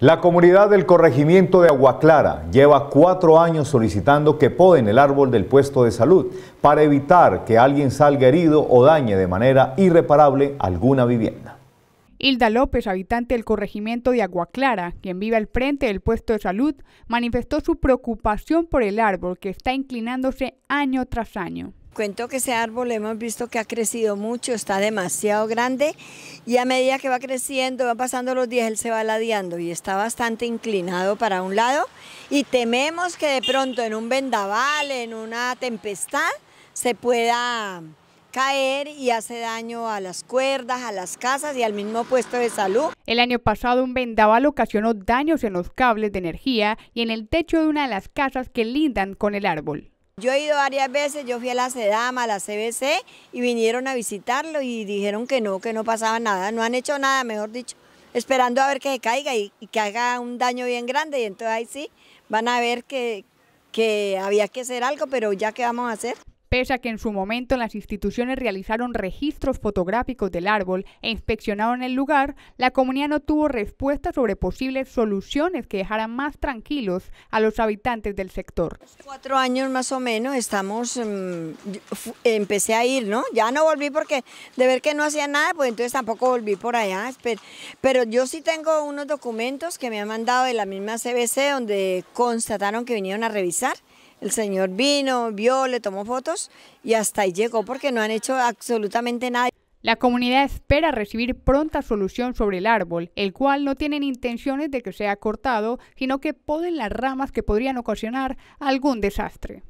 La comunidad del corregimiento de Aguaclara lleva cuatro años solicitando que poden el árbol del puesto de salud para evitar que alguien salga herido o dañe de manera irreparable alguna vivienda. Hilda López, habitante del corregimiento de Aguaclara, quien vive al frente del puesto de salud, manifestó su preocupación por el árbol que está inclinándose año tras año cuento que ese árbol hemos visto que ha crecido mucho, está demasiado grande y a medida que va creciendo, va pasando los días, él se va ladeando y está bastante inclinado para un lado y tememos que de pronto en un vendaval, en una tempestad, se pueda caer y hace daño a las cuerdas, a las casas y al mismo puesto de salud. El año pasado un vendaval ocasionó daños en los cables de energía y en el techo de una de las casas que lindan con el árbol. Yo he ido varias veces, yo fui a la Sedama, a la CBC y vinieron a visitarlo y dijeron que no, que no pasaba nada, no han hecho nada, mejor dicho, esperando a ver que se caiga y, que haga un daño bien grande y entonces ahí sí van a ver que, que había que hacer algo, pero ya qué vamos a hacer. Pese a que en su momento las instituciones realizaron registros fotográficos del árbol e inspeccionaron el lugar, la comunidad no tuvo respuesta sobre posibles soluciones que dejaran más tranquilos a los habitantes del sector. Cuatro años más o menos estamos, mm, empecé a ir, ¿no? Ya no volví porque de ver que no hacía nada, pues entonces tampoco volví por allá. Pero yo sí tengo unos documentos que me han mandado de la misma CBC donde constataron que vinieron a revisar el señor vino, vio, le tomó fotos y hasta ahí llegó porque no han hecho absolutamente nada. La comunidad espera recibir pronta solución sobre el árbol, el cual no tienen intenciones de que sea cortado, sino que poden las ramas que podrían ocasionar algún desastre.